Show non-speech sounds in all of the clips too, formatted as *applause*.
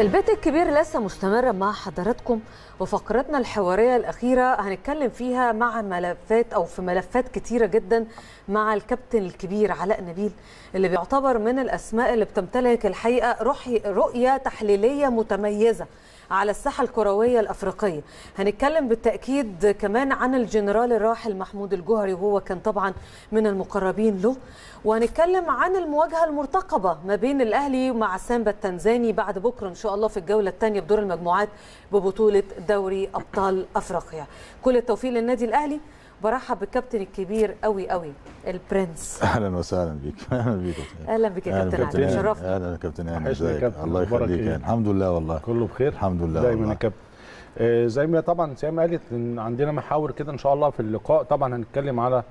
البيت الكبير لسه مستمرة مع حضراتكم وفقرتنا الحوارية الأخيرة هنتكلم فيها مع ملفات أو في ملفات كتيرة جدا مع الكابتن الكبير علاء نبيل اللي بيعتبر من الأسماء اللي بتمتلك الحقيقة رؤية تحليلية متميزة على الساحه الكرويه الافريقيه هنتكلم بالتاكيد كمان عن الجنرال الراحل محمود الجوهري وهو كان طبعا من المقربين له وهنتكلم عن المواجهه المرتقبه ما بين الاهلي مع سامبا التنزاني بعد بكره ان شاء الله في الجوله الثانيه بدور المجموعات ببطوله دوري ابطال افريقيا كل التوفيق للنادي الاهلي برحب بالكابتن الكبير قوي قوي البرنس *laughs* اهلا وسهلا بيك *laughs* اهلا بيك اهلا بك يا كابتن علي شرفتنا اهلا كابتن اهلا ازيك الله يخليك يعني. إيه؟ الحمد لله والله كله بخير الحمد لله دايما يا كابتن آه، زي ما طبعا سيما قالت ان عندنا محاور كده ان شاء الله في اللقاء طبعا هنتكلم على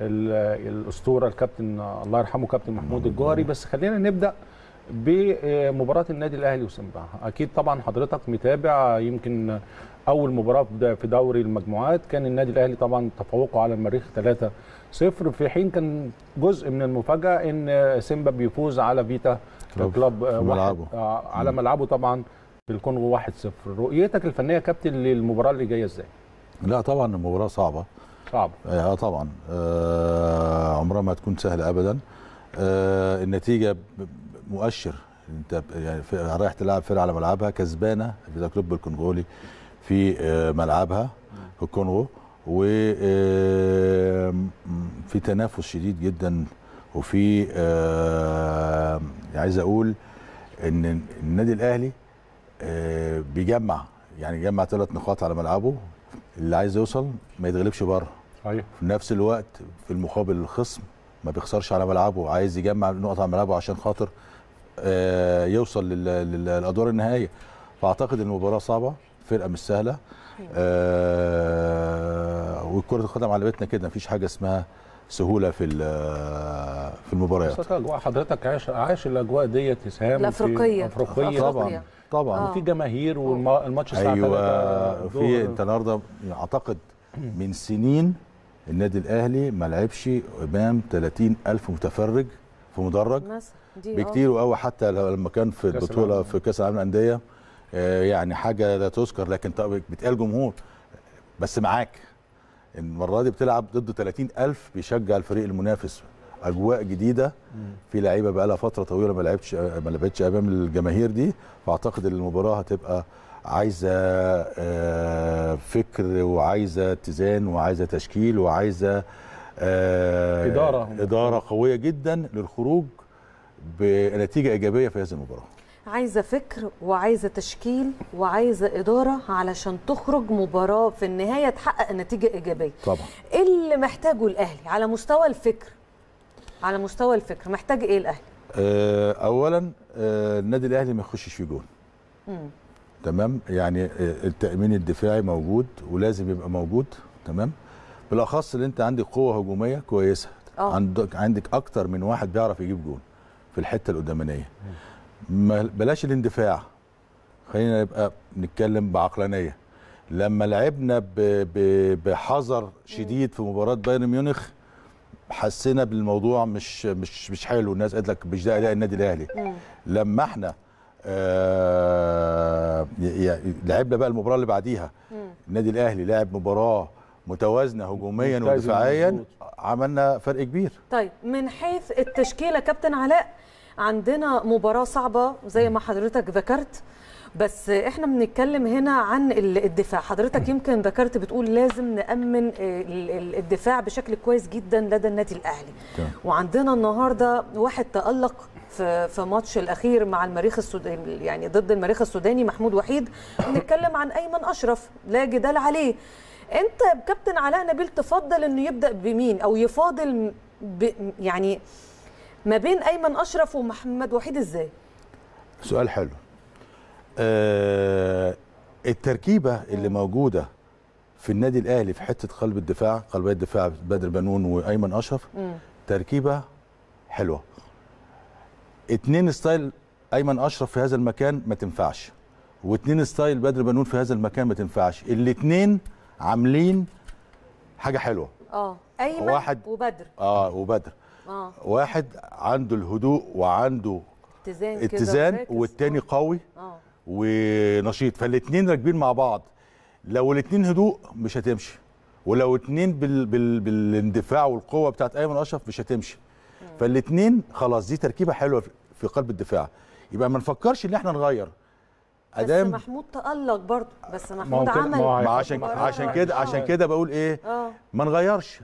الاسطوره الكابتن الله يرحمه كابتن محمود الجوهري بس خلينا نبدا بمباراه النادي الاهلي وسمبا اكيد طبعا حضرتك متابع يمكن اول مباراه في دوري المجموعات كان النادي الاهلي طبعا تفوقه على المريخ 3 0 في حين كان جزء من المفاجاه ان سيمبا بيفوز على فيتا كلوب ملعبه آه، على ملعبه طبعا في الكونغو 1 0 رؤيتك الفنيه كابتن للمباراه اللي جايه ازاي؟ لا طبعا المباراه صعبه صعبه اه, آه، طبعا آه عمرها ما هتكون سهله ابدا آه النتيجه مؤشر انت يعني رايح تلعب فرقه على ملعبها كسبانه فيتا كلوب الكونغولي في آه، ملعبها في الكونغو وفي آه، تنافس شديد جدا وفي آه، عايز اقول ان النادي الاهلي بيجمع يعني جمع ثلاث نقاط على ملعبه اللي عايز يوصل ما يتغلبش بره أيه. في نفس الوقت في المقابل الخصم ما بيخسرش على ملعبه عايز يجمع نقط على ملعبه عشان خاطر يوصل للادوار النهائيه فاعتقد المباراه صعبه فرقه مش سهله آه وكره القدم علمتنا كده مفيش حاجه اسمها سهوله في آه، في المباريات الاجواء حضرتك عاش عاش الاجواء ديت اسهام الافريقيه الافريقيه طبعا طبعا آه. وفي جماهير والماتش الساعه ايوه في انت النهارده اعتقد من سنين النادي الاهلي ما لعبش امام 30000 متفرج في مدرج أه. بكتير وقوي حتى لما كان في البطوله في كاس العالم للانديه آه، يعني حاجه لا تذكر لكن طب بتقال جمهور بس معاك المره دي بتلعب ضد 30000 بيشجع الفريق المنافس اجواء جديده في لعيبه بقى لها فتره طويله ما لعبتش ما لعبتش امام الجماهير دي فاعتقد ان المباراه هتبقى عايزه آه، فكر وعايزه اتزان وعايزه تشكيل وعايزه آه، اداره اداره قويه جدا للخروج بنتيجه ايجابيه في هذه المباراه عايزه فكر وعايزه تشكيل وعايزه اداره علشان تخرج مباراه في النهايه تحقق نتيجه ايجابيه طبعا ايه اللي محتاجه الاهلي على مستوى الفكر على مستوى الفكر محتاج ايه الاهلي آه، اولا آه، النادي الاهلي ما يخشش في جون تمام يعني آه، التامين الدفاعي موجود ولازم يبقى موجود تمام بالاخص اللي انت عندك قوه هجوميه كويسه أوه. عندك عندك اكتر من واحد بيعرف يجيب جون في الحته القدامانيه بلاش الاندفاع خلينا نبقى نتكلم بعقلانيه لما لعبنا بحذر شديد في مباراه بايرن ميونخ حسينا بالموضوع مش مش مش حلو الناس قالت لك مش ده اداء النادي الاهلي لما احنا آه لعبنا بقى المباراه اللي بعديها النادي الاهلي لعب مباراه متوازنه هجوميا ودفاعيا عملنا فرق كبير طيب من حيث التشكيله كابتن علاء عندنا مباراه صعبه زي ما حضرتك ذكرت بس احنا بنتكلم هنا عن الدفاع حضرتك يمكن ذكرت بتقول لازم نامن الدفاع بشكل كويس جدا لدى النادي الاهلي وعندنا النهارده واحد تالق في ماتش الاخير مع المريخ السوداني يعني ضد المريخ السوداني محمود وحيد بنتكلم عن ايمن اشرف لا جدال عليه انت كابتن علاء نبيل تفضل انه يبدا بمين او يفاضل ب يعني ما بين ايمن اشرف ومحمد وحيد ازاي سؤال حلو آه التركيبه اللي موجوده في النادي الاهلي في حته قلب الدفاع قلبيه الدفاع بدر بنون وايمن اشرف مم. تركيبه حلوه اتنين ستايل ايمن اشرف في هذا المكان ما تنفعش واتنين ستايل بدر بنون في هذا المكان ما تنفعش الاتنين عاملين حاجه حلوه اه ايمن واحد وبدر اه وبدر آه. واحد عنده الهدوء وعنده اتزان, اتزان والتاني آه. قوي آه. ونشيط فالاثنين راكبين مع بعض لو الاثنين هدوء مش هتمشي ولو اثنين بال... بال... بالاندفاع والقوه بتاعت ايمن اشرف مش هتمشي فالاثنين خلاص دي تركيبه حلوه في قلب الدفاع يبقى ما نفكرش ان احنا نغير أدام بس محمود تألق برضه بس محمود عمل عشان عشان كده عشان كده بقول ايه آه. ما نغيرش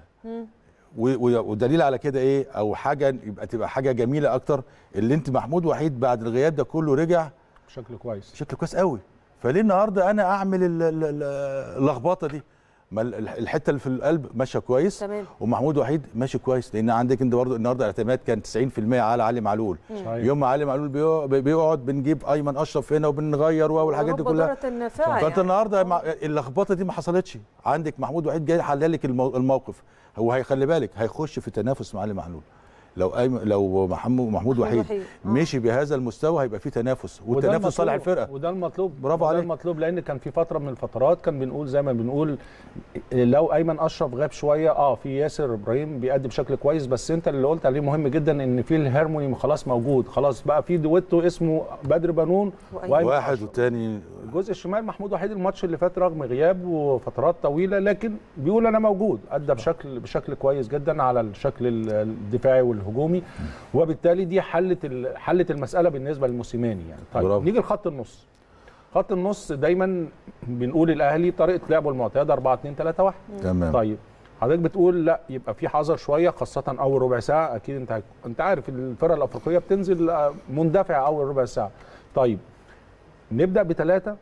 ودليل على كده ايه او حاجه يبقى تبقى حاجه جميله اكتر اللي انت محمود وحيد بعد الغياب ده كله رجع بشكل كويس بشكل كويس قوي فليه النهارده انا اعمل اللخبطه دي ما الحته اللي في القلب ماشيه كويس تمام. ومحمود وحيد ماشي كويس لان عندك انت برضه النهارده الاعتماد كان 90% على علي معلول يوم ما علي معلول بيقعد بنجيب ايمن اشرف هنا وبنغير والحاجات دي كلها فانت يعني. النهارده اللخبطه دي ما حصلتش عندك محمود وحيد جاي لك الموقف هو هيخلي بالك هيخش في تنافس مع علي معلول لو أي لو محمود محمود وحيد وحيد. آه. مشي بهذا المستوى هيبقى في تنافس والتنافس صالح الفرقه وده المطلوب برافو عليك المطلوب لان كان في فتره من الفترات كان بنقول زي ما بنقول لو ايمن اشرف غاب شويه اه في ياسر ابراهيم بيقدم بشكل كويس بس انت اللي قلت عليه مهم جدا ان في الهارموني خلاص موجود خلاص بقى في دويتو اسمه بدر بنون وأيمن واحد والتاني الجزء الشمال محمود وحيد الماتش اللي فات رغم غياب وفترات طويله لكن بيقول انا موجود ادى آه. بشكل بشكل كويس جدا على الشكل الدفاعي والهجومي الهجومي وبالتالي دي حلت حلت المساله بالنسبه للموسيماني يعني طيب برافو. نيجي لخط النص خط النص دايما بنقول الاهلي طريقه لعبه المعتاده 4 2 3 1 تمام طيب حضرتك بتقول لا يبقى في حذر شويه خاصه اول ربع ساعه اكيد انت انت عارف الفرق الافريقيه بتنزل آه، مندفعه اول ربع ساعه طيب نبدا بثلاثه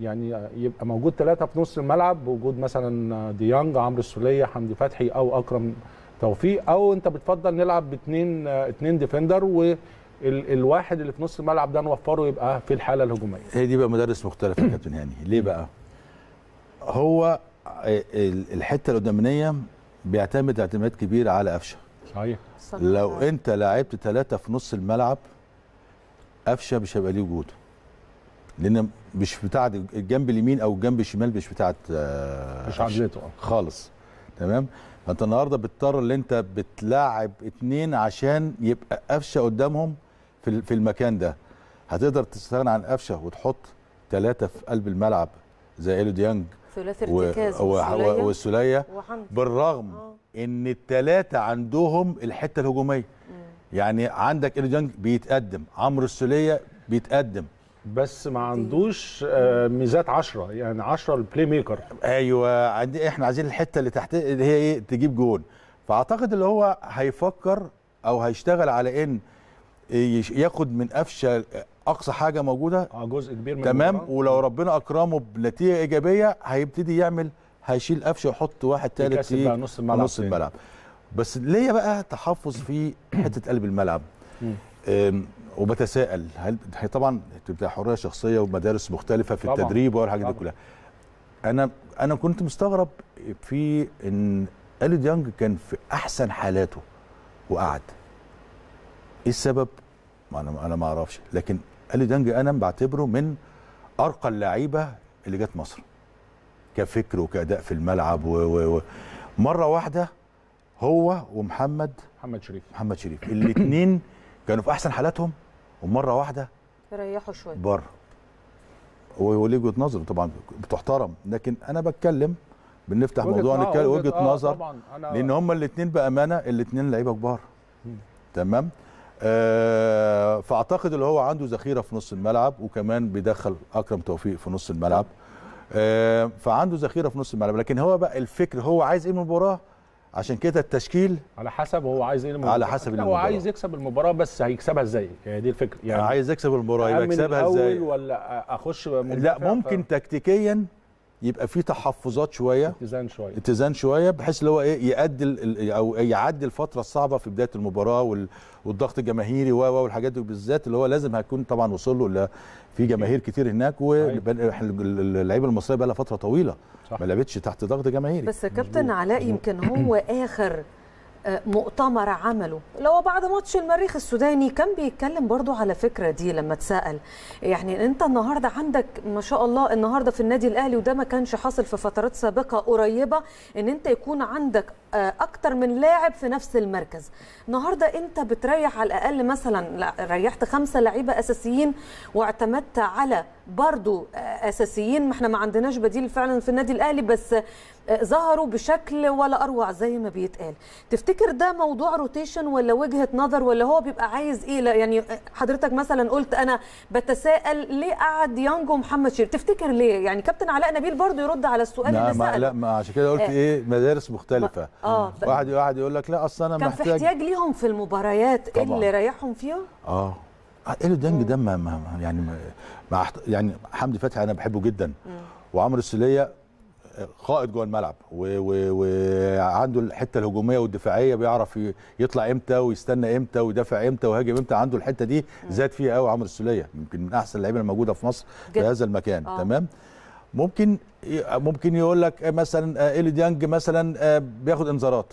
يعني يبقى موجود ثلاثه في نص الملعب وجود مثلا ديانج عمرو السوليه حمدي فتحي او اكرم توفيق او انت بتفضل نلعب باثنين اثنين ديفندر و الواحد اللي في نص الملعب ده نوفره يبقى في الحاله الهجوميه هي دي بقى مدرس مختلف يا *coughs* كابتن هاني ليه بقى هو الحته القدامانيه بيعتمد اعتماد كبير على قفشه صحيح لو انت لعبت ثلاثه في نص الملعب قفشه مش هيبقى ليه وجود لان مش بتاع الجنب اليمين او الجنب الشمال مش بتاعت آه، مش عجلته آه. خالص تمام فانت النهارده بتضطر ان انت بتلاعب اتنين عشان يبقى قفشه قدامهم في في المكان ده هتقدر تستغنى عن قفشه وتحط ثلاثه في قلب الملعب زي اليو ديانج ثلاثي ارتكاز والسوليه بالرغم آه. ان الثلاثه عندهم الحته الهجوميه مم. يعني عندك اليو ديانج بيتقدم عمرو السوليه بيتقدم بس ما عندوش آه، ميزات 10 يعني 10 البلاي ميكر ايوه احنا عايزين الحته اللي تحت اللي هي ايه تجيب جون فاعتقد اللي هو هيفكر او هيشتغل على ان ياخد من قفشه اقصى حاجه موجوده اه جزء كبير من تمام المرة. ولو ربنا اكرمه بنتيجه ايجابيه هيبتدي يعمل هيشيل قفشه ويحط واحد ثالث في نص الملعب نص الملعب بس ليا بقى تحفظ في حته قلب الملعب وبتساءل هل طبعا بتبقى حريه شخصيه ومدارس مختلفه في طبعًا. التدريب والحاجات دي كلها انا انا كنت مستغرب في ان اليد يانج كان في احسن حالاته وقعد ايه السبب ما انا انا ما اعرفش لكن اليد يانج انا بعتبره من ارقى اللعيبه اللي جت مصر كفكر وكاداء في الملعب و... و... و... مره واحده هو ومحمد محمد شريف محمد شريف الاثنين كانوا في احسن حالاتهم ومره واحده يريحوا شويه بره هو ليه وجهه نظر طبعا بتحترم لكن انا بتكلم بنفتح موضوع نتكلم آه، وجهه آه نظر لان هما الاثنين بامانه الاثنين لعيبه كبار تمام آه فاعتقد اللي هو عنده ذخيره في نص الملعب وكمان بيدخل اكرم توفيق في نص الملعب آه فعنده ذخيره في نص الملعب لكن هو بقى الفكر هو عايز ايه من المباراه عشان كده التشكيل على حسب هو عايز ايه المباراة. على حسب المباراة هو عايز يكسب المباراة بس هيكسبها ازاي هي يعني دي الفكرة يعني عايز يكسب المباراة يبقى يكسبها ازاي ولا اخش لا ممكن تكتيكيا يبقى في تحفظات شويه اتزان شويه اتزان شويه بحيث اللي هو ايه يأدي او يعدي الفتره الصعبه في بدايه المباراه والضغط الجماهيري و والحاجات دي بالذات اللي هو لازم هتكون طبعا وصل له في جماهير كتير هناك واللعيبه المصريه بقى لها فتره طويله ما لعبتش تحت ضغط جماهيري بس كابتن علاء يمكن هو اخر مؤتمر عمله لو بعد ماتش المريخ السوداني كان بيتكلم برضو على فكرة دي لما اتسأل يعني انت النهاردة عندك ما شاء الله النهاردة في النادي الأهلي وده ما كانش حاصل في فترات سابقة قريبة ان انت يكون عندك آه، اكتر من لاعب في نفس المركز النهاردة انت بتريح على الأقل مثلا ريحت خمسة لعيبة أساسيين واعتمدت على برضو آه، أساسيين ما احنا ما عندناش بديل فعلا في النادي الأهلي بس ظهروا بشكل ولا اروع زي ما بيتقال تفتكر ده موضوع روتيشن ولا وجهه نظر ولا هو بيبقى عايز ايه يعني حضرتك مثلا قلت انا بتساءل ليه قعد يانجو محمد شير تفتكر ليه يعني كابتن علاء نبيل برضه يرد على السؤال لا اللي ما لا ما عشان كده قلت آه. ايه مدارس مختلفه آه واحد واحد يقول لك لا اصل انا كان محتاج كان في احتياج ليهم في المباريات طبعا. اللي ريحهم فيها اه, آه، ايلو ديانج ده ما يعني ما يعني حمدي فتحي انا بحبه جدا وعمرو السليه قائد جوه الملعب وعنده الحته الهجوميه والدفاعيه بيعرف يطلع امتى ويستنى امتى ويدافع امتى ويهاجم امتى عنده الحته دي زاد فيها قوي عمرو السوليه يمكن من احسن اللعيبه الموجوده في مصر في هذا المكان آه. تمام ممكن ممكن يقول لك مثلا آه، ايلي ديانج مثلا آه، بياخد انذارات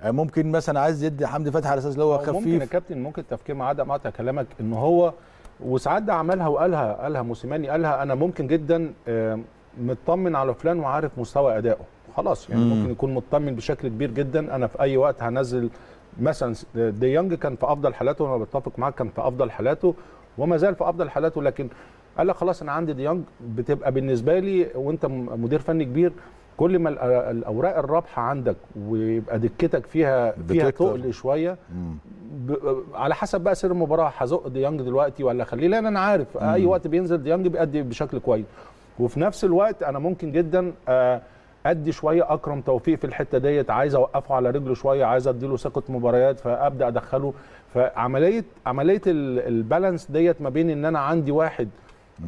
آه، ممكن مثلا عايز يدي حمدي فتحي على اساس اللي هو خفيف ممكن يا كابتن ممكن تفكير ما عدا مقطع كلامك ان هو وساعات ده عملها وقالها قالها موسيماني قالها انا ممكن جدا مطمن على فلان وعارف مستوى ادائه خلاص يعني مم. ممكن يكون مطمن بشكل كبير جدا انا في اي وقت هنزل مثلا دي يونج كان في افضل حالاته وانا بتفق معاك كان في افضل حالاته وما زال في افضل حالاته لكن قال لك خلاص انا عندي دي يونج بتبقى بالنسبه لي وانت مدير فني كبير كل ما الاوراق الرابحه عندك ويبقى دكتك فيها فيها تقل شويه على حسب بقى سير المباراه هزق ديانج دلوقتي ولا اخليه لان انا عارف اي وقت بينزل ديانج بيأدي بشكل كويس وفي نفس الوقت انا ممكن جدا آه، ادي شويه اكرم توفيق في الحته ديت عايز اوقفه على رجله شويه عايز اديله ثقه مباريات فابدا ادخله فعمليه عمليه البالانس ديت ما بين ان انا عندي واحد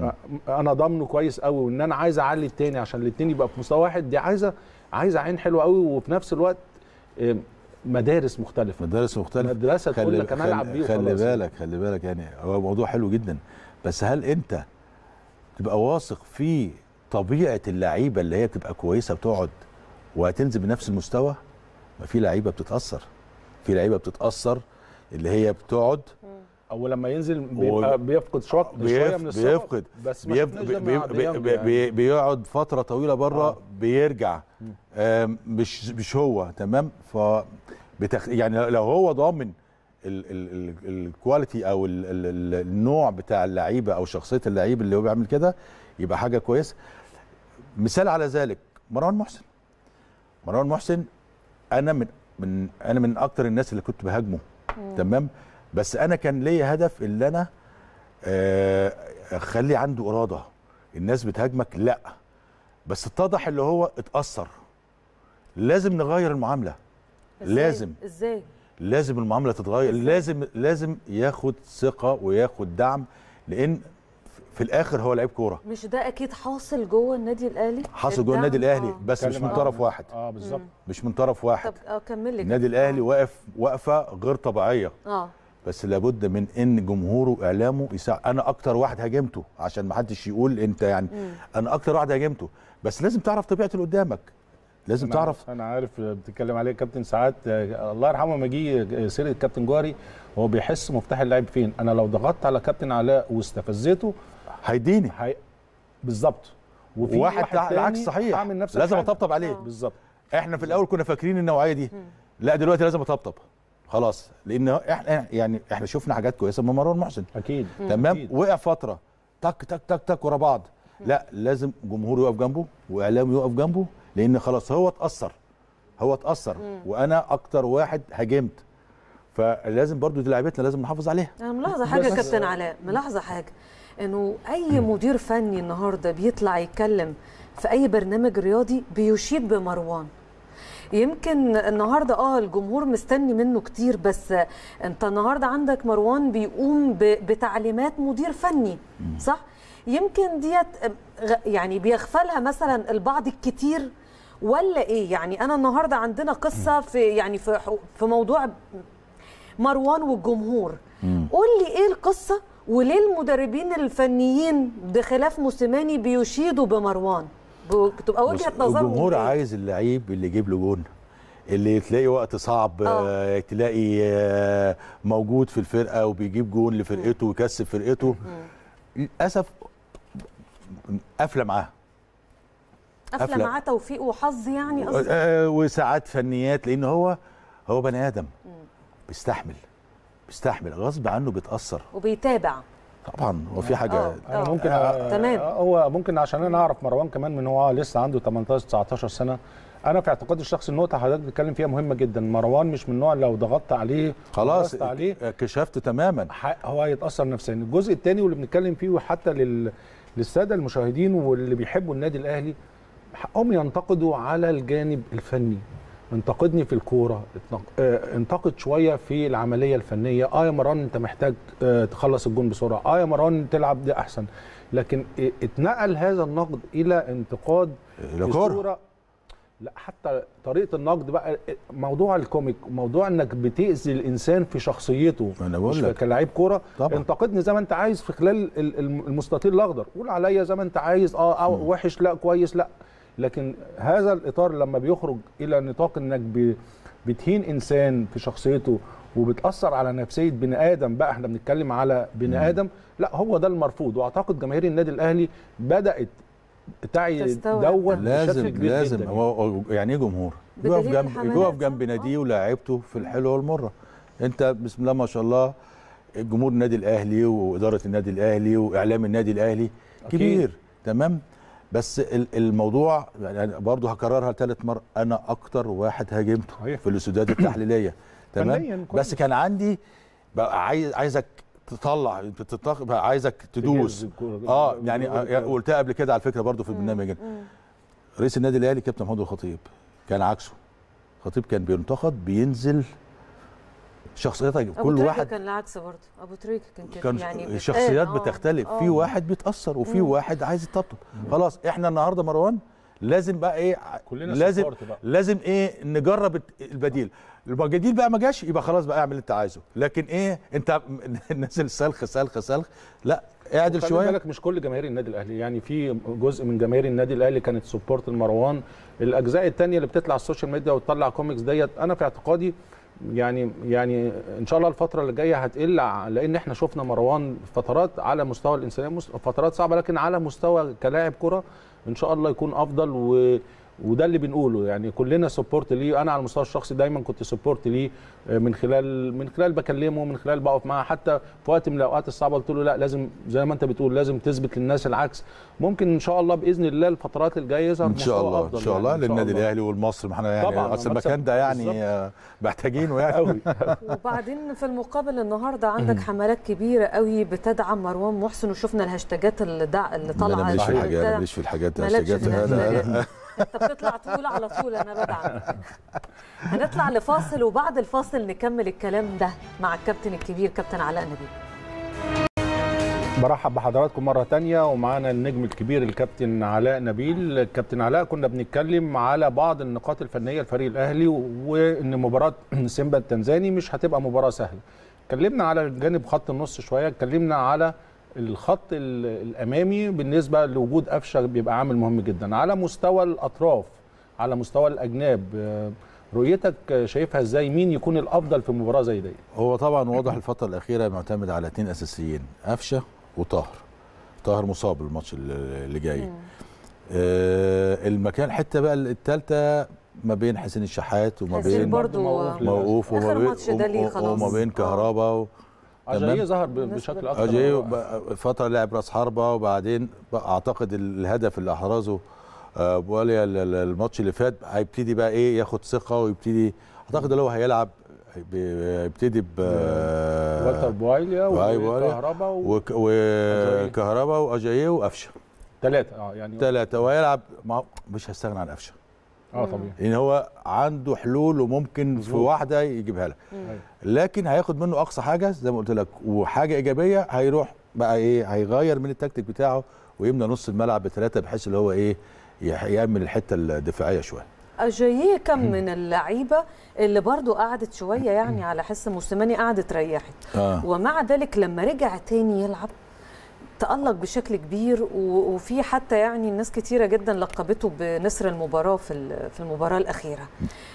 آه، انا ضامنه كويس قوي وان انا عايز اعلي التاني عشان الاثنين يبقى في مستوى واحد دي عايزه عايزه عين حلوه قوي وفي نفس الوقت آه، مدارس مختلفه مدارس مختلفه مدرسه تقول لك انا العب بيه خلي بالك خلي بالك يعني هو موضوع حلو جدا بس هل انت تبقى واثق في طبيعه اللعيبه اللي هي بتبقى كويسه بتقعد وهتنزل بنفس المستوى ما في لعيبه بتتاثر في لعيبه بتتاثر اللي هي بتقعد او لما ينزل بيبقى بيفقد شويه من الصعوبة بيفقد بس بيفقد يعني. بيقعد فتره طويله بره آه. بيرجع آه مش مش هو تمام ف يعني لو هو ضامن الكواليتي او النوع بتاع اللعيبه او شخصيه اللعيب اللي هو بيعمل كده يبقى حاجه كويسه مثال على ذلك مروان محسن مروان محسن انا من من انا من اكتر الناس اللي كنت بهاجمه تمام بس انا كان ليا هدف ان انا آه، اخلي عنده اراده الناس بتهاجمك لا بس اتضح اللي هو اتاثر لازم نغير المعامله إزاي؟ لازم ازاي لازم المعامله تتغير لازم لازم ياخد ثقه وياخد دعم لان في الاخر هو لعيب كوره مش ده اكيد حاصل جوه النادي الاهلي حاصل جوه النادي الاهلي آه. بس مش من طرف واحد اه بالظبط مش من طرف واحد طب اه كمل لي النادي الاهلي آه. واقف وقفه غير طبيعيه اه بس لابد من ان جمهوره واعلامه يساعد انا اكتر واحد هاجمته عشان ما حدش يقول انت يعني مم. انا اكتر واحد هاجمته بس لازم تعرف طبيعه اللي قدامك لازم أنا تعرف انا عارف بتتكلم عليه كابتن ساعات الله يرحمه لما جه سيره كابتن جوهري هو بيحس مفتاح اللعب فين انا لو ضغطت على كابتن علاء واستفزته هيديني هي... بالظبط وفي واحد, واحد العكس صحيح نفس لازم اطبطب عليه آه. بالظبط احنا في الاول كنا فاكرين النوعيه دي لا دلوقتي لازم اطبطب خلاص لان احنا يعني احنا شفنا حاجات كويسه من مروان محسن اكيد تمام وقع فتره تك تك تك تك ورا بعض لا لازم جمهور يقف جنبه واعلامه يقف جنبه لان خلاص هو اتاثر هو اتاثر وانا اكتر واحد هاجمت فلازم برضو دي لعيبتنا لازم نحافظ عليها انا ملاحظه حاجه يا كابتن علاء ملاحظه حاجه انه اي مدير فني النهارده بيطلع يتكلم في اي برنامج رياضي بيشيد بمروان يمكن النهارده اه الجمهور مستني منه كتير بس انت النهارده عندك مروان بيقوم بتعليمات مدير فني صح يمكن ديت يعني بيغفلها مثلا البعض الكتير ولا ايه يعني انا النهارده عندنا قصه في يعني في في موضوع مروان والجمهور قول لي ايه القصه وليه المدربين الفنيين بخلاف موسيماني بيشيدوا بمروان بتبقى وجهه نظر الجمهور إيه؟ عايز اللعيب اللي يجيب له جون اللي تلاقي وقت صعب آه. آه، تلاقي آه، موجود في الفرقه وبيجيب جون لفرقته ويكسب فرقته للاسف قافله معاها قفله معاه توفيق وحظ يعني قصدي آه، وساعات فنيات لان هو هو بني ادم بيستحمل بيستحمل غصب عنه بيتاثر وبيتابع طبعا هو في حاجه أوه. أنا آه، ممكن آه، تمام هو ممكن عشان انا اعرف مروان كمان من هو لسه عنده 18 19 سنه انا في اعتقادي الشخصي النقطه حضرتك بتتكلم فيها مهمه جدا مروان مش من النوع لو ضغطت عليه خلاص عليه كشفت تماما هو هيتاثر نفسيا الجزء الثاني واللي بنتكلم فيه وحتى لل للساده المشاهدين واللي بيحبوا النادي الاهلي حقهم ينتقدوا على الجانب الفني انتقدني في الكوره آه، انتقد شويه في العمليه الفنيه اه يا مران انت محتاج آه، تخلص الجون بسرعه اه يا مران تلعب ده احسن لكن اتنقل هذا النقد الى انتقاد الكوره لا حتى طريقه النقد بقى آه، موضوع الكوميك موضوع انك بتاذي الانسان في شخصيته انا بقول لك كلاعب كوره انتقدني زي ما انت عايز في خلال المستطيل الاخضر قول عليا زي ما انت عايز آه وحش لا كويس لا لكن هذا الاطار لما بيخرج الى نطاق انك بتهين انسان في شخصيته وبتاثر على نفسيه بني ادم بقى احنا بنتكلم على بني ادم لا هو ده المرفوض واعتقد جماهير النادي الاهلي بدات تعي دوت لازم لازم هو يعني ايه جمهور يقف جنب يقف جنب ناديه ولاعيبته في الحلوه والمره انت بسم الله ما شاء الله جمهور النادي الاهلي واداره النادي الاهلي واعلام النادي الاهلي كبير أكيد. تمام بس الموضوع يعني برضه هكررها ثالث مره انا اكتر واحد هاجمته في الاستوديوهات التحليليه *clears throat* تمام بس كان عندي عايز عايزك تطلع عايزك تدوس اه يعني قلتها قبل كده على فكره برضه في البرنامج رئيس النادي الاهلي كابتن محمود الخطيب كان عكسه الخطيب كان بينتقد بينزل شخصيتك كل أبو واحد كان العكس برضه ابو تريكه كان كده كان يعني الشخصيات آه بتختلف في آه. واحد بيتاثر وفي مم. واحد عايز يطبطب خلاص احنا النهارده مروان لازم بقى ايه كلنا لازم بقى. لازم ايه نجرب البديل البديل بقى ما جاش يبقى خلاص بقى اعمل اللي انت عايزه لكن ايه انت *laughs* نازل سلخ سلخ سلخ لا اعدل شويه بالك مش كل جماهير النادي الاهلي يعني في جزء من جماهير النادي الاهلي كانت سبورت لمروان الاجزاء الثانيه اللي بتطلع على السوشيال ميديا وتطلع كوميكس ديت انا في اعتقادي يعني يعني ان شاء الله الفتره اللي جايه هتقل لان احنا شفنا مروان فترات على مستوى الانسانيه فترات صعبه لكن على مستوى كلاعب كره ان شاء الله يكون افضل و وده اللي بنقوله يعني كلنا سبورت ليه انا على المستوى الشخصي دايما كنت سبورت ليه آه، من خلال من خلال بكلمه من خلال بقف معاه حتى في وقت من الاوقات الصعبه قلت له لا لازم زي ما انت بتقول لازم تثبت للناس العكس ممكن ان شاء الله باذن الله الفترات الجايه يظهر ان شاء الله أفضل ان شاء يعني، الله يعني للنادي الاهلي والمصري احنا يعني اصل المكان ده يعني آه، محتاجينه يعني قوي *laughs* وبعدين في المقابل النهارده عندك حملات كبيره قوي بتدعم مروان محسن وشفنا الهاشتاجات اللي, اللي طالعه انا ماليش في الحاجات انا ماليش في الحاجات دي انت بتطلع طول على طول انا بدعم هنطلع لفاصل وبعد الفاصل نكمل الكلام ده مع الكابتن الكبير كابتن علاء نبيل برحب بحضراتكم مرة تانية ومعانا النجم الكبير الكابتن علاء نبيل الكابتن علاء كنا بنتكلم على بعض النقاط الفنية لفريق الأهلي وإن مباراة *clears throat* سيمبا التنزاني مش هتبقى مباراة سهلة اتكلمنا على جانب خط النص شوية اتكلمنا على الخط الامامي بالنسبه لوجود قفشه بيبقى عامل مهم جدا على مستوى الاطراف على مستوى الاجناب آه، رؤيتك شايفها ازاي مين يكون الافضل في مباراه زي دي هو طبعا واضح الفتره الاخيره معتمد على اثنين اساسيين قفشه وطاهر طاهر مصاب الماتش اللي جاي آه المكان حته بقى الثالثه ما بين حسين الشحات وما بين موقوف وما بين وما بين آه. كهربا اجاييه ظهر بشكل اكثر اجاييه فتره لعب راس حربه وبعدين اعتقد الهدف اللي احرزه آه، بواليا الماتش اللي فات هيبتدي بقى ايه ياخد ثقه ويبتدي اعتقد لو هيلعب بيبتدي ب والتر بوايليا وكهربا وكهربا واجاييه وقفشه ثلاثه اه يعني ثلاثه وهيلعب مش هيستغنى عن قفشه اه طبيعي لان هو عنده حلول وممكن مزبوط. في واحده يجيبها لك أيوة. لكن هياخد منه اقصى حاجه زي ما قلت لك وحاجه ايجابيه هيروح بقى ايه هيغير من التكتيك بتاعه ويمنع نص الملعب بثلاثه بحيث اللي هو ايه يامن الحته الدفاعيه شويه أجاييه كم من اللعيبة اللي برضو قعدت شوية يعني على حس موسيماني قعدت ريحت آه. ومع ذلك لما رجع تاني يلعب تألق بشكل كبير وفي حتى يعني ناس كتيرة جدا لقبته بنسر المباراة في في المباراة الأخيرة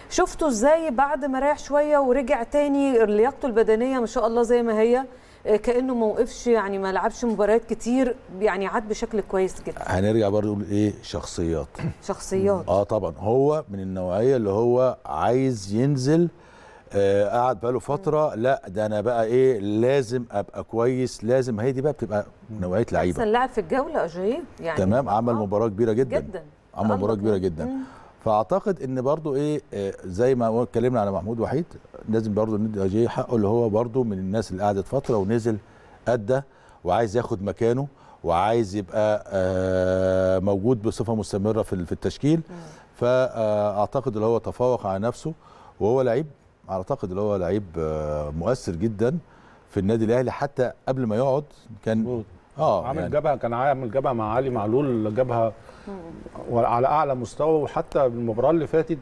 شفته ازاي بعد ما رايح شوية ورجع تاني لياقته البدنية ما شاء الله زي ما هي آه، كانه ما وقفش يعني ما لعبش مباريات كتير يعني عاد بشكل كويس جدا هنرجع برضه نقول ايه شخصيات شخصيات اه طبعا هو من النوعيه اللي هو عايز ينزل آه، قعد بقاله فتره لا ده انا بقى ايه لازم ابقى كويس لازم هي دي بقى بتبقى نوعيه لعيبه احسن لاعب في الجوله اجري يعني تمام عمل آه. مباراه كبيره جدا جدا عمل مباراه كبيره يعني. جدا مم. فاعتقد ان برضو ايه آه، زي ما اتكلمنا على محمود وحيد لازم برضو ندي اجي حقه اللي هو برضو من الناس اللي قعدت فتره ونزل ادى وعايز ياخد مكانه وعايز يبقى آه موجود بصفه مستمره في التشكيل فاعتقد اللي هو تفوق على نفسه وهو لعيب اعتقد اللي هو لعيب آه، مؤثر جدا في النادي الاهلي حتى قبل ما يقعد كان اه عامل يعني جبهه كان عامل جبهه مع علي معلول جبهه على اعلى مستوى وحتى المباراه اللي فاتت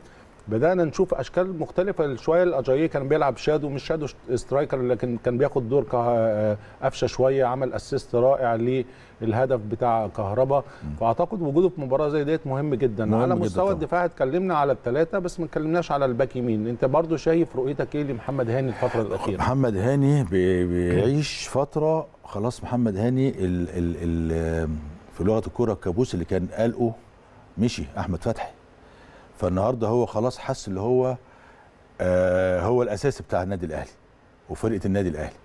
بدانا نشوف اشكال مختلفه شويه الاجاييه كان بيلعب شادو مش شادو سترايكر لكن كان بياخد دور قفشه شويه عمل اسيست رائع للهدف بتاع كهربا فاعتقد وجوده في مباراه زي ديت مهم جدا مهم على مستوى الدفاع اتكلمنا على الثلاثه بس ما اتكلمناش على الباك يمين انت برضو شايف رؤيتك ايه لمحمد هاني الفتره الاخيره محمد هاني بيعيش فتره خلاص محمد هاني الـ الـ الـ في لغه الكوره الكابوس اللي كان قاله مشي احمد فتحي فالنهارده هو خلاص حس اللي هو آه هو الاساس بتاع النادي الاهلي وفرقه النادي الاهلي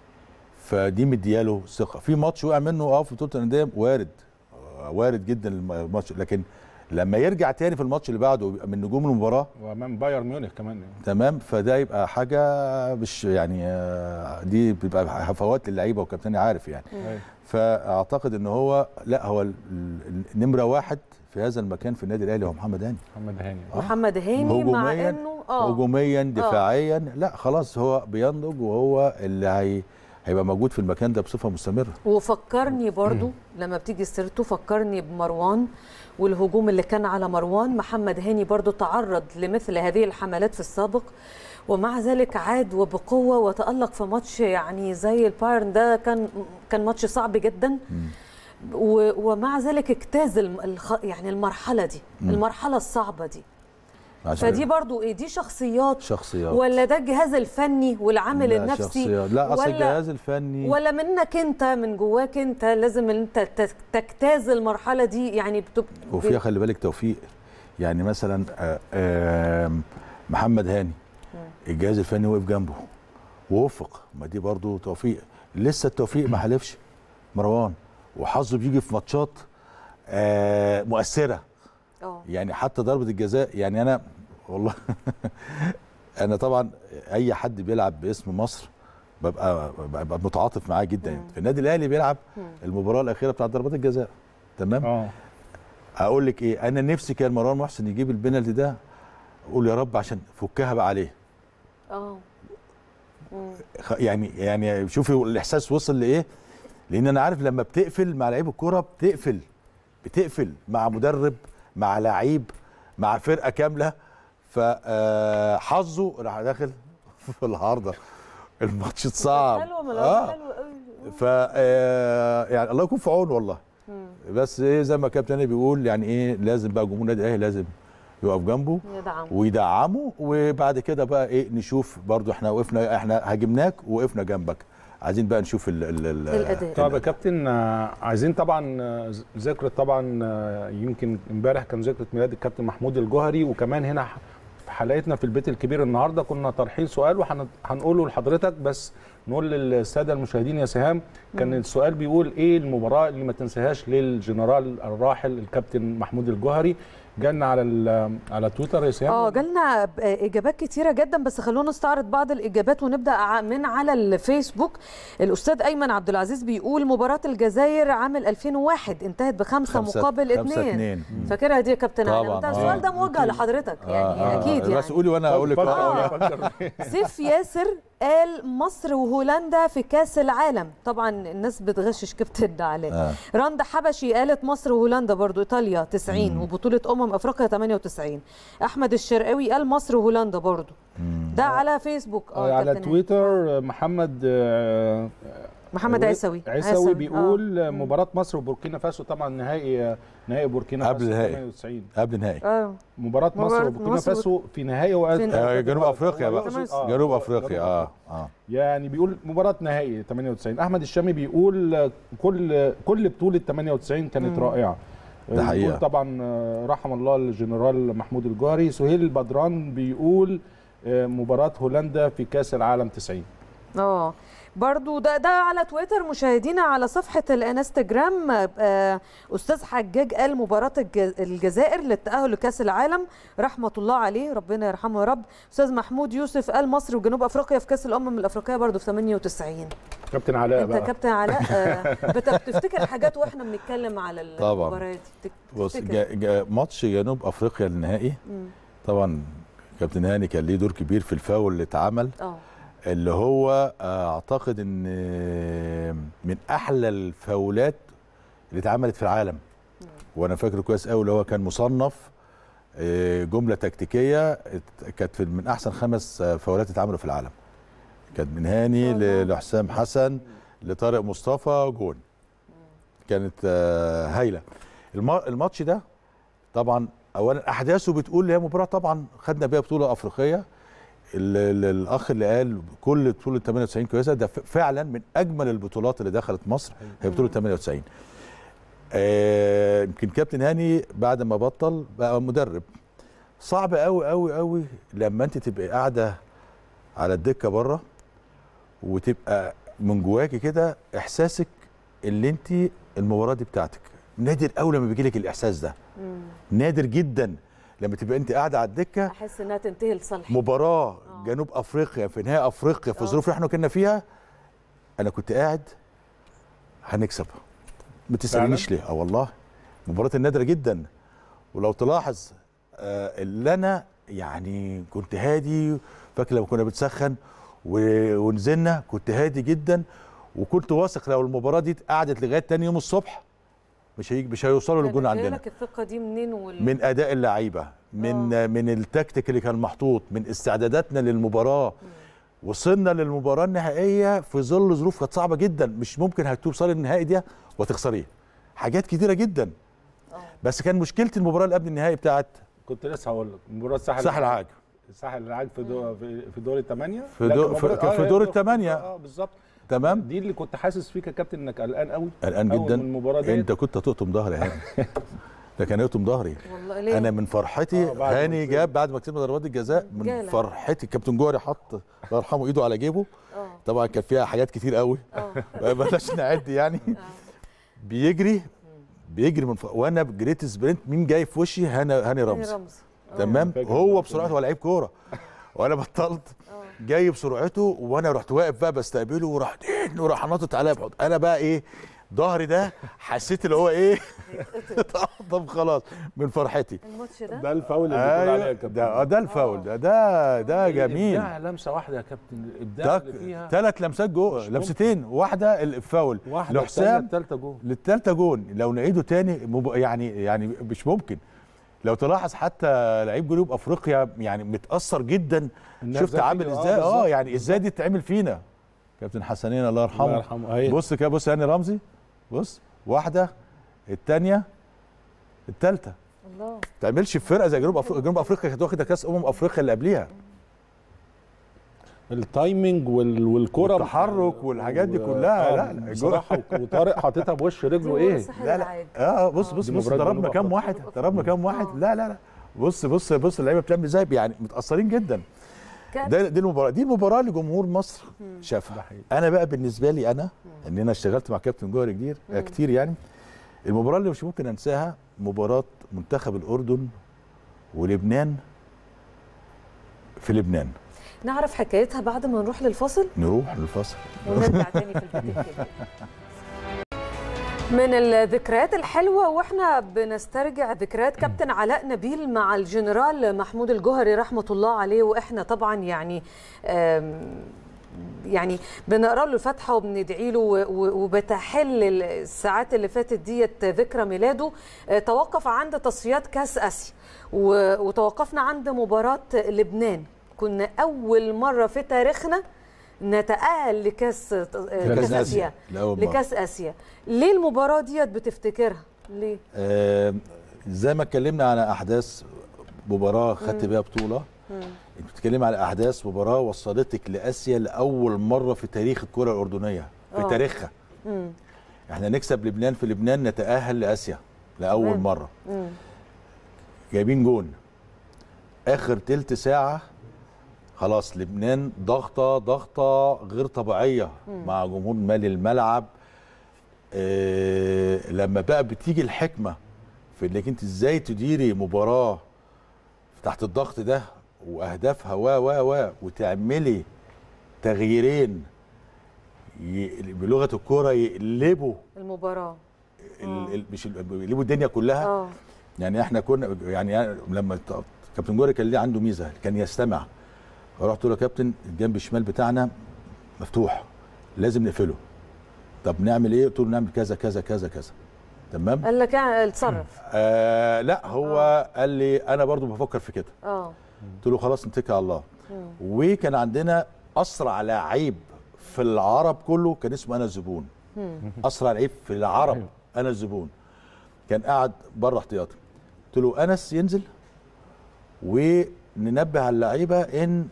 فدي مدياله ثقه في ماتش وقع منه اه في بطوله الانديه وارد آه، وارد جدا الماتش لكن لما يرجع تاني في الماتش اللي بعده ويبقى من نجوم المباراه وامام بايرن ميونخ كمان تمام فده يبقى حاجه مش يعني آه، دي بيبقى هفوات للعيبه وكابتن عارف يعني فاعتقد ان هو لا هو نمره واحد في هذا المكان في النادي الاهلي هو محمد هاني محمد هاني آه. محمد هاني مع انه اه هجوميا آه. دفاعيا آه. لا خلاص هو بينضج وهو اللي هي هيبقى موجود في المكان ده بصفه مستمره وفكرني برضو لما بتيجي سيرته فكرني بمروان والهجوم اللي كان على مروان محمد هاني برضو تعرض لمثل هذه الحملات في السابق ومع ذلك عاد وبقوه وتالق في ماتش يعني زي البايرن ده كان كان ماتش صعب جدا ومع ذلك اجتاز يعني المرحله دي م. المرحله الصعبه دي عشان فدي برضو ايه دي شخصيات شخصيات ولا ده الجهاز الفني والعمل النفسي شخصيات. لا اصل الجهاز الفني ولا منك انت من جواك انت لازم انت تجتاز المرحله دي يعني بتب... وفيها خلي بالك توفيق يعني مثلا آه، محمد هاني الجهاز الفني وقف جنبه ووفق ما دي برضو توفيق لسه التوفيق ما حلفش مروان وحظه بيجي في ماتشات آه، مؤثره اه. يعني حتى ضربه الجزاء يعني انا والله *laughs* انا طبعا اي حد بيلعب باسم مصر ببقى ببقى متعاطف معاه جدا مم. في النادي الاهلي بيلعب مم. المباراه الاخيره بتاعت ضربات الجزاء تمام اه اقول لك ايه انا نفسي كان مروان محسن يجيب البنالتي ده اقول يا رب عشان فكها بقى عليه اه يعني يعني شوفي الاحساس وصل لايه لان انا عارف لما بتقفل مع لعيب الكوره بتقفل بتقفل مع مدرب مع لعيب مع فرقه كامله فحظه آه، راح داخل *laughs* في العارضه الماتش صعب حلوه آه. حلوه قوي ف آه، يعني الله يكون في عونه والله بس ايه زي ما كابتن بيقول يعني ايه لازم بقى جمهور النادي الاهلي لازم يقف جنبه ويدعمه ويدعمه وبعد كده بقى ايه نشوف برضو احنا وقفنا احنا هاجمناك ووقفنا جنبك عايزين بقى نشوف ال ال الاداء طب يا كابتن آه، عايزين طبعا آه، ذكر طبعا آه، يمكن امبارح كان ذكرى ميلاد الكابتن محمود الجوهري وكمان هنا في حلقتنا في البيت الكبير النهارده كنا طرحين سؤال وهنقوله لحضرتك بس نقول للساده المشاهدين يا سهام كان السؤال بيقول ايه المباراه اللي ما تنساهاش للجنرال الراحل الكابتن محمود الجوهري جالنا على على تويتر يا اه جالنا اجابات كتيره جدا بس خلونا نستعرض بعض الاجابات ونبدا من على الفيسبوك الاستاذ ايمن عبد العزيز بيقول مباراه الجزائر عام 2001 انتهت بخمسه خمسة مقابل خمسة اثنين, اثنين. فاكرها دي يا كابتن علي السؤال ده آه. موجه لحضرتك آه، يعني آه اكيد يعني بس قولي وانا اقول لك سيف ياسر قال مصر وهولندا في كاس العالم طبعا الناس بتغشش كابتن علي آه. رندا حبشي قالت مصر وهولندا برضو ايطاليا 90 وبطوله امم امم افريقيا 98 احمد الشرقاوي قال مصر وهولندا برضو ده على فيسبوك اه على تويتر آه. محمد آه، محمد عيسوي عيسوي آه. بيقول آه. مباراه مصر وبوركينا فاسو طبعا نهائي نهائي بوركينا قبل نهائي 98 قبل نهائي اه مباراه مصر وبوركينا فاسو في نهائي وقت جنوب افريقيا بقى جنوب افريقيا اه اه يعني بيقول مباراه نهائي 98 احمد الشامي بيقول كل كل بطوله 98 كانت مم. رائعه ده حقيقة طبعا آه، رحم الله الجنرال محمود الجوهري سهيل البدران بيقول آه، مباراة هولندا في كأس العالم 90 اه برضو ده ده على تويتر مشاهدينا على صفحه الانستجرام آه، استاذ حجاج قال مباراه الجزائر للتاهل لكاس العالم رحمه الله عليه ربنا يرحمه يا رب استاذ محمود يوسف قال مصر وجنوب افريقيا في كاس الامم الافريقيه برضو في 98 كابتن علاء بقى انت كابتن علاء آه، *laughs* بتفتكر حاجات واحنا بنتكلم على المباراه دي بص ماتش جنوب افريقيا النهائي طبعا كابتن هاني كان ليه دور كبير في الفاول اللي اتعمل اه اللي هو آه، اعتقد ان آه، من احلى الفاولات اللي اتعملت في العالم وانا فاكر كويس قوي اللي هو كان مصنف آه، جمله تكتيكيه كانت من احسن خمس فاولات اتعملوا في العالم كانت من هاني لحسام حسن لطارق مصطفى جون كانت هايله الماتش ده طبعا اولا احداثه بتقول هي مباراه طبعا خدنا بيها بطوله افريقيه الاخ اللي قال كل بطوله 98 كويسه ده فعلا من اجمل البطولات اللي دخلت مصر هي بطوله 98 أيوة. آه، يمكن آه كابتن هاني بعد ما بطل بقى مدرب صعب قوي قوي قوي لما انت تبقى قاعده على الدكه بره وتبقى من جواكي كده احساسك اللي انت المباراه دي بتاعتك نادر قوي لما بيجي لك الاحساس ده نادر جدا لما تبقى انت قاعده على الدكه احس انها تنتهي لصالحي مباراه آه. جنوب افريقيا في نهائي افريقيا في آه. الظروف اللي احنا كنا فيها انا كنت قاعد هنكسب ما تسالنيش ليه اه والله مباراه نادره جدا ولو تلاحظ آه اللي انا يعني كنت هادي فاكر لما كنا بنسخن ونزلنا كنت هادي جدا وكنت واثق لو المباراه دي قعدت لغايه تاني يوم الصبح مش هي مش هيوصلوا للجون عندنا لك الثقه دي منين وال... من اداء اللعيبه من أوه. من التكتيك اللي كان محطوط من استعداداتنا للمباراه مم. وصلنا للمباراه النهائيه في ظل ظروف كانت صعبه جدا مش ممكن هتوصلي النهائي ده وتخسريه حاجات كتيره جدا أوه. بس كان مشكله المباراه اللي قبل النهائي بتاعت كنت لسه هقول لك مباراه الساحل الساحل العاج الساحل العاج في دور في دور الثمانيه في آه، دور في, يعني دور الثمانيه آه بالظبط تمام دي اللي كنت حاسس فيك يا كابتن انك قلقان قوي قلقان جدا من المباراه دي انت كنت هتقطم ظهري هاني *laughs* ده كان يقطم ظهري والله انا من فرحتي آه هاني جاب بعد ما كسبنا ضربات الجزاء من جالة. فرحتي الكابتن جوهري حط الله يرحمه ايده على جيبه آه. طبعا كان فيها حاجات كتير قوي آه. *laughs* بلاش نعد يعني آه. بيجري بيجري من فوق وانا جريت سبرنت مين جاي في وشي هاني هاني رمزي آه. تمام هو بسرعته هو لعيب كوره وانا بطلت جاي بسرعته وانا رحت واقف بقى بستقبله وراح وراح ناطط عليا بحض انا بقى ايه ظهري ده حسيت اللي هو ايه *laughs* طب خلاص من فرحتي الماتش ده ده الفاول اللي بيقول أيوه. عليه يا كابتن ده آه، ده الفاول آه. ده ده ده إيه، جميل ده لمسه واحده يا كابتن الابداع اللي فيها ثلاث لمسات جوه لمستين واحده الفاول لحسام الثالثه جون للثالثه جون لو نعيده تاني يعني يعني مش ممكن لو تلاحظ حتى لعيب جنوب افريقيا يعني متاثر جدا شفت عامل آه، ازاي اه يعني ازاي دي تتعمل فينا كابتن حسنين الله يرحمه الله يرحمه أيوة. بص كده بص هاني يعني رمزي بص واحده الثانيه الثالثه الله ما تعملش في فرقه زي جنوب افريقيا جنوب افريقيا كانت واخده كاس امم افريقيا اللي قبليها التايمنج والكره والتحرك والحاجات دي كلها آه، *laughs* إيه؟ لا لا بصراحه وطارق حاططها بوش رجله ايه لا لا اه بص بص بص ضربنا كام واحد ضربنا كام واحد لا لا لا بص بص بص اللعيبه بتعمل ازاي يعني متاثرين جدا ده دي المباراه دي المباراه اللي جمهور مصر شافها انا بقى بالنسبه لي انا ان انا اشتغلت مع كابتن جوهر كتير كتير يعني المباراه اللي مش ممكن انساها مباراه منتخب الاردن ولبنان في لبنان نعرف حكايتها بعد ما نروح للفاصل نروح للفاصل تاني في كده *laughs* من الذكريات الحلوة واحنا بنسترجع ذكريات كابتن علاء نبيل مع الجنرال محمود الجوهري رحمة الله عليه واحنا طبعا يعني يعني بنقرا له الفاتحه وبندعي له وبتحل الساعات اللي فاتت ديت ذكرى ميلاده آه، توقف عند تصفيات كاس اسيا وتوقفنا عند مباراه لبنان كنا اول مره في تاريخنا نتاهل لكاس لكأس اسيا لكاس اسيا ليه المباراه ديت بتفتكرها ليه آه زي ما اتكلمنا على احداث مباراه خدت بيها بطوله انت بتتكلمي على احداث مباراه وصلتك لاسيا لاول مره في تاريخ الكره الاردنيه في أوه. تاريخها مم. احنا نكسب لبنان في لبنان نتاهل لاسيا لاول مم. مره مم. جايبين جون اخر تلت ساعه خلاص لبنان ضغطه ضغطه غير طبيعيه مع جمهور مالي الملعب إيه لما بقى بتيجي الحكمه في انك انت ازاي تديري مباراه تحت الضغط ده واهدافها و و و وتعملي تغييرين بلغه الكوره يقلبوا المباراه آه. مش يقلبوا الدنيا كلها أوه. يعني احنا كنا يعني لما كابتن جوري كان ليه عنده ميزه كان يستمع رحت له يا كابتن الجنب الشمال بتاعنا مفتوح لازم نقفله طب نعمل ايه؟ قلت له نعمل كذا كذا كذا كذا تمام قال لك اتصرف آه لا هو أوه. قال لي انا برضو بفكر في كده اه قلت له خلاص نتكل على الله آه. وكان عندنا اسرع لعيب في العرب كله كان اسمه انا الزبون اسرع لعيب في العرب أيوه. انا الزبون كان قاعد بره احتياطي قلت له انس ينزل وننبه على اللعيبه ان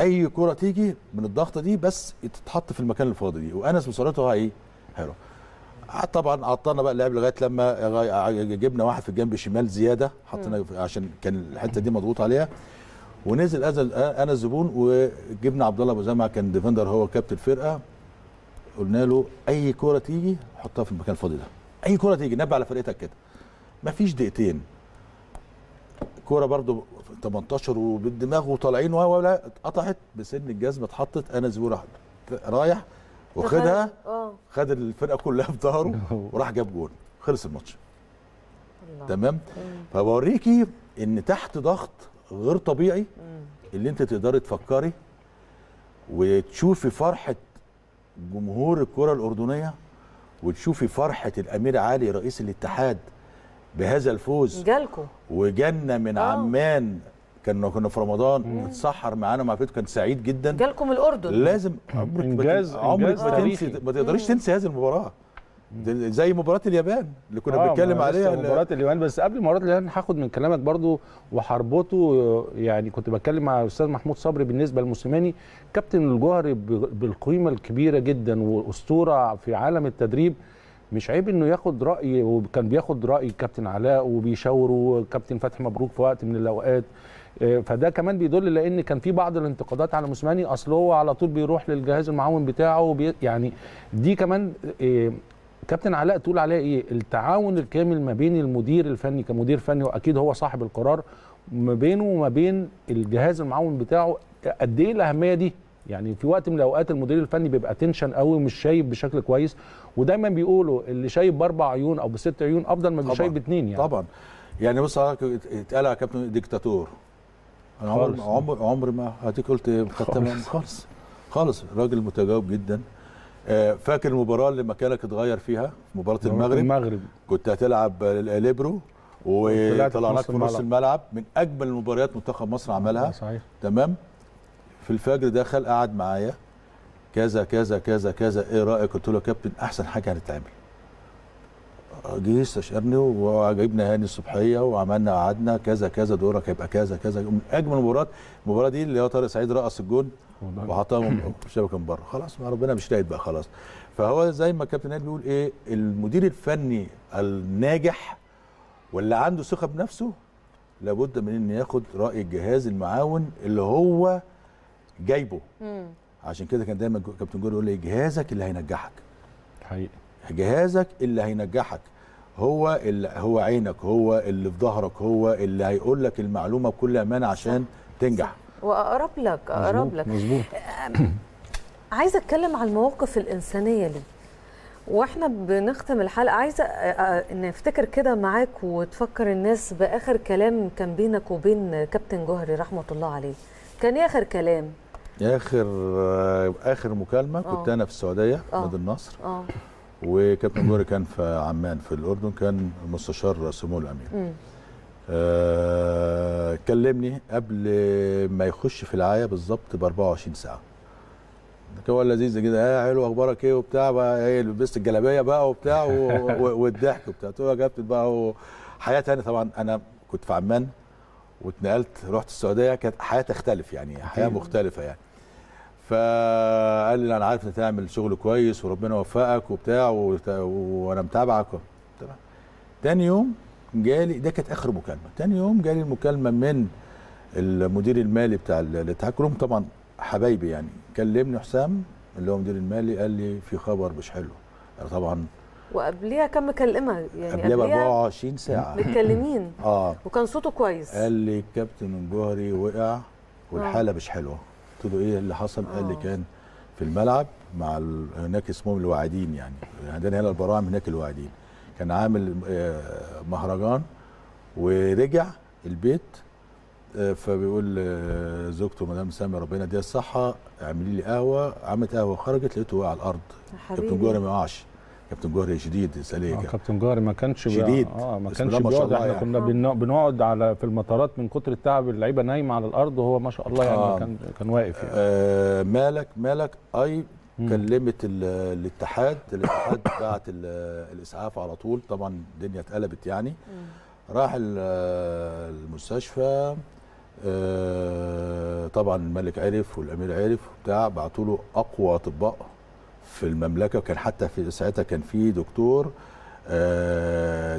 اي كره تيجي من الضغطه دي بس تتحط في المكان الفاضي دي وانس مصارته ايه هيرو طبعا عطلنا بقى اللعب لغايه لما جبنا واحد في الجنب الشمال زياده حطينا عشان كان الحته دي مضغوط عليها ونزل انا الزبون وجبنا عبد الله ابو زمعه كان ديفندر هو كابتن الفرقه قلنا له اي كره تيجي حطها في المكان الفاضي ده اي كره تيجي نبع على فرقتك كده مفيش دقيقتين الكوره برده 18 وبالدماغ وطالعين و ولا اتقطعت بسن الجزمه اتحطت انا زوير رايح واخدها آه. خد الفرقه كلها في ظهره وراح جاب جول خلص الماتش تمام فبوريكي ان تحت ضغط غير طبيعي اللي انت تقدري تفكري وتشوفي فرحه جمهور الكره الاردنيه وتشوفي فرحه الامير علي رئيس الاتحاد بهذا الفوز جالكم وجالنا من أوه. عمان كنا كنا في رمضان اتسحر معانا مع فيتو كان سعيد جدا جالكم الاردن لازم عمرك انجاز عمرك تنسي ما تقدريش تنسي هذه المباراه زي مباراه اليابان اللي كنا آه بنتكلم عليها مباراه اليابان بس قبل مباراه اليابان هاخد من كلامك برضو وهربطه يعني كنت بتكلم مع الاستاذ محمود صبري بالنسبه للموسيماني كابتن الجوهري بالقيمه الكبيره جدا واسطوره في عالم التدريب مش عيب انه ياخد راي وكان بياخد راي كابتن علاء وبيشاوره كابتن فتحي مبروك في وقت من الاوقات آه، فده كمان بيدل لان كان في بعض الانتقادات على موسيماني اصل هو على طول بيروح للجهاز المعاون بتاعه وبي يعني دي كمان آه، كابتن علاء تقول عليها ايه التعاون الكامل ما بين المدير الفني كمدير فني واكيد هو صاحب القرار ما بينه وما بين الجهاز المعاون بتاعه قد ايه الاهميه دي يعني في وقت من الاوقات المدير الفني بيبقى تنشن قوي ومش شايف بشكل كويس ودايما بيقولوا اللي شايف باربع عيون او بست عيون افضل من اللي شايف باتنين يعني طبعا يعني بص حضرتك اتقال يا كابتن ديكتاتور انا عمر عمر عمر ما هديك قلت خالص خالص خالص راجل متجاوب جدا آه، فاكر المباراه اللي مكانك اتغير فيها مباراه المغرب المغرب كنت هتلعب ليبرو وطلعناك في نص الملعب. الملعب من اجمل المباريات منتخب مصر عملها صحيح. تمام في الفجر دخل قعد معايا كذا كذا كذا كذا ايه رايك قلت له يا كابتن احسن حاجه هنتعمل جه استشارني وجبنا هاني الصبحيه وعملنا قعدنا كذا كذا دورك هيبقى كذا كذا من اجمل المباريات المباراه دي اللي هو طارق سعيد رقص الجون وحطها *clears throat* الشبكه من بره خلاص ما ربنا مش رايد بقى خلاص فهو زي ما الكابتن نادي بيقول ايه المدير الفني الناجح واللي عنده ثقه بنفسه لابد من ان ياخد راي الجهاز المعاون اللي هو جايبه مم. عشان كده كان دايما كابتن جوري يقول لي جهازك اللي هينجحك حقيقي جهازك اللي هينجحك هو اللي هو عينك هو اللي في ظهرك هو اللي هيقول لك المعلومه بكل امانه عشان صح. تنجح واقرب لك اقرب لك مظبوط عايزه اتكلم على المواقف الانسانيه دي واحنا بنختم الحلقه عايزه نفتكر كده معاك وتفكر الناس باخر كلام كان بينك وبين كابتن جوهري رحمه الله عليه كان ايه اخر كلام اخر آه، اخر مكالمه أوه. كنت آه. انا في السعوديه آه. نادي النصر اه وكابتن جوري كان في عمان في الاردن كان مستشار سمو الامير آه كلمني قبل ما يخش في العايه بالظبط ب 24 ساعه هو لذيذ جدا اه حلو اخبارك ايه وبتاع بقى ايه لبست الجلابيه بقى وبتاع والضحك وبتاع قلت له يا كابتن بقى حياه ثانيه طبعا انا كنت في عمان واتنقلت رحت السعوديه كانت حياه تختلف يعني حياه مختلفه يعني فقال لي انا عارف انك تعمل شغل كويس وربنا يوفقك وبتاع وانا متابعك تمام تاني يوم جالي ده كانت اخر مكالمه تاني يوم جالي المكالمه من المدير المالي بتاع الاتحاد كلهم طبعا حبايبي يعني كلمني حسام اللي هو مدير المالي قال لي في خبر مش حلو انا طبعا وقبليها كان مكلمها يعني قبليها ب 24 ساعه متكلمين *laughs* اه وكان صوته كويس قال لي الكابتن جوهري وقع والحاله آه. مش حلوه قلت له ايه اللي حصل؟ قال لي آه. كان في الملعب مع ال... هناك اسمهم الواعدين يعني عندنا هنا البراعم هناك الواعدين كان عامل آه، مهرجان ورجع البيت آه، فبيقول زوجته مدام سامي ربنا يديها الصحه اعملي لي قهوه عملت قهوه وخرجت لقيته وقع على الارض كابتن جوهري ما يقعش كابتن جوهري شديد اساليه آه كابتن جوهري ما كانش شديد اه ما كانش بيقعد احنا يعني. كنا بنقعد على في المطارات من كتر التعب اللعيبه نايمه على الارض وهو ما شاء الله يعني آه كان كان واقف يعني. آه مالك مالك اي مم. كلمت الاتحاد الاتحاد *coughs* بعت الاسعاف على طول طبعا الدنيا اتقلبت يعني مم. راح المستشفى آه، طبعا الملك عرف والامير عرف بتاع بعتوا له اقوى اطباء في المملكه وكان حتى في ساعتها كان في دكتور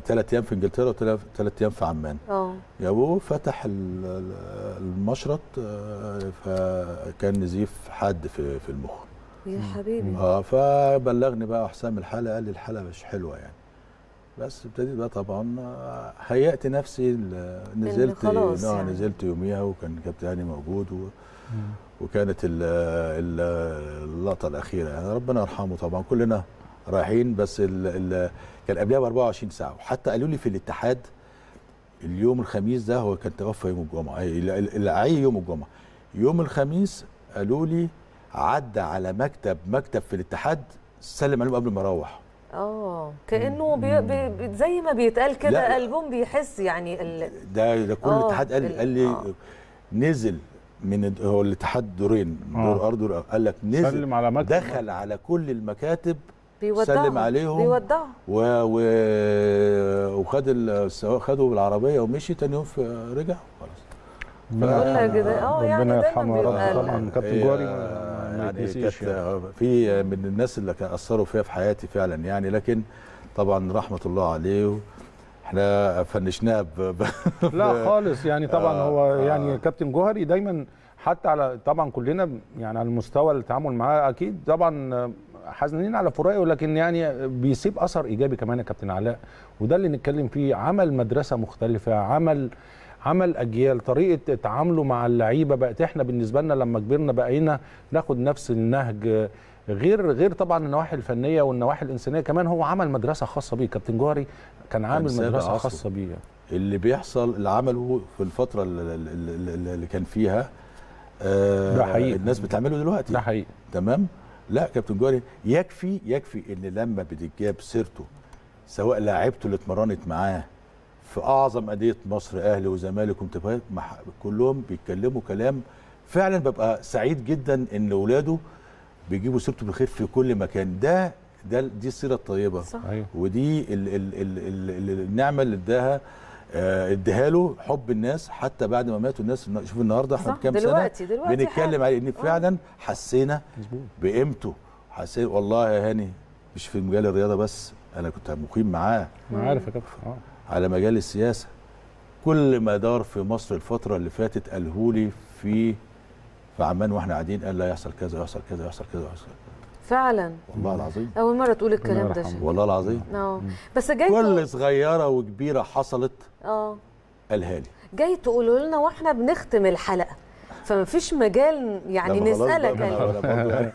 ثلاث آه، ايام في انجلترا وثلاث ايام في عمان اه جابوه فتح المشرط آه، فكان نزيف حاد في في المخ يا حبيبي اه فبلغني بقى حسام الحاله قال لي الحاله مش حلوه يعني بس ابتديت بقى طبعا آه، هيأت نفسي نزلت اه يعني. نزلت يوميها وكان كابتن هاني موجود و وكانت اللقطه الاخيره يعني ربنا يرحمه طبعا كلنا رايحين بس ال ال كان قبلها ب 24 ساعه وحتى قالوا لي في الاتحاد اليوم الخميس ده هو كان توفى يوم الجمعه العي يوم الجمعه يوم الخميس قالوا لي عدى على مكتب مكتب في الاتحاد سلم عليهم قبل ما يروح اه كانه بي بي زي ما بيتقال كده البوم بيحس يعني ال... ده ده كل آه، الاتحاد قال قال لي آه. نزل من هو الاتحاد دورين آه. دور ارض دور قال لك نزل سلم على مكتب دخل على كل المكاتب بيودعهم سلم عليهم بيودعهم و... و... وخد السواق خده بالعربيه ومشي تاني يوم رجع خلاص اه يعني يرحمه طبعا كابتن جواري يعني كانت يعني. آه، في من الناس اللي اثروا فيها في حياتي فعلا يعني لكن طبعا رحمه الله عليه احنا فنشناه *laughs* ب... لا خالص يعني طبعا آه هو آه. يعني آه كابتن جوهري دايما حتى على طبعا كلنا يعني على المستوى التعامل معاه اكيد طبعا حزنين على فراقه ولكن يعني بيسيب اثر ايجابي كمان يا كابتن علاء وده اللي نتكلم فيه عمل مدرسه مختلفه عمل عمل اجيال طريقه تعامله مع اللعيبه بقت احنا بالنسبه لنا لما كبرنا بقينا ناخد نفس النهج غير غير طبعا النواحي الفنيه والنواحي الانسانيه كمان هو عمل مدرسه خاصه بيه كابتن جوهري كان عامل مدرسه خاصه بيه اللي بيحصل اللي عمله في الفتره اللي, اللي كان فيها آه ده حقيقي الناس بتعمله دلوقتي ده حقيقي تمام لا كابتن جوهري يكفي يكفي ان لما بتجاب سيرته سواء لاعبته اللي اتمرنت معاه في اعظم انديه مصر اهلي وزمالك كلهم بيتكلموا كلام فعلا ببقى سعيد جدا ان اولاده بيجيبوا سيرته بالخير في كل مكان ده ده دي السيره الطيبه صح. أيوه. ودي ال ال ال ال ال النعمه اللي اداها آه، اديها له حب الناس حتى بعد ما ماتوا الناس شوف النهارده احنا بكام سنه دلوقتي دلوقتي بنتكلم عليه ان فعلا آه. حسينا بقيمته حسينا والله يا هاني مش في مجال الرياضه بس انا كنت مقيم معاه انا عارف يا كابتن اه على مجال السياسه كل ما دار في مصر الفتره اللي فاتت قالهولي في عمان واحنا قاعدين قال لا يحصل كذا يحصل كذا يحصل كذا يحصل فعلا والله العظيم اول مره تقول الكلام ده والله العظيم اه بس جاي كل صغيره وكبيره حصلت اه قالها لي جاي تقولوا لنا واحنا بنختم الحلقه فما فيش مجال يعني نسالك يعني.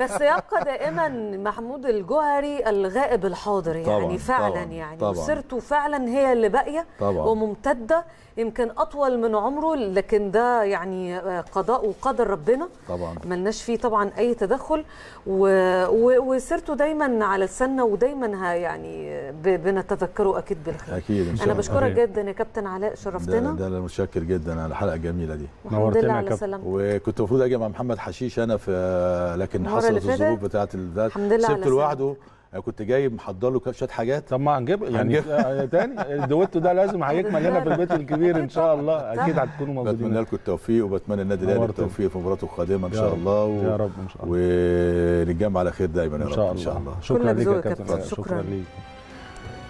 بس يبقى دائما محمود الجوهري الغائب الحاضر يعني طبعًا فعلا طبعًا يعني سيرته فعلا هي اللي باقيه وممتده يمكن اطول من عمره لكن ده يعني قضاء وقدر ربنا طبعا ملناش فيه طبعا اي تدخل وسيرته دايما على السنه ودايما يعني بنتذكره اكيد بالخير اكيد إن شاء انا بشكرك جدا يا كابتن علاء شرفتنا ده, ده انا متشكر جدا على الحلقه الجميله دي نورتنا وسلم وكنت المفروض اجي مع محمد حشيش انا في لكن حصلت الظروف بتاعه البلاد سبته لوحده انا كنت جاي محضر له شويه حاجات طب ما هنجيب يعني آه، آه، تاني الدويتو ده لازم هيكمل *laughs* هنا في البيت الكبير ان شاء الله اكيد هتكونوا موجودين بتمنى لكم التوفيق وبتمنى النادي الاهلي التوفيق في مباراته القادمه ان شاء الله و... يا رب ان شاء الله ونتجمع على خير دايما يا رب ان شاء الله شكرا لك يا كابتن شكرا ليك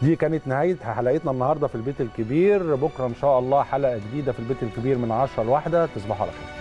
دي كانت نهايه حلقتنا النهارده في البيت الكبير بكره ان شاء الله حلقه جديده في البيت الكبير من 10 لواحده تصبحوا على خير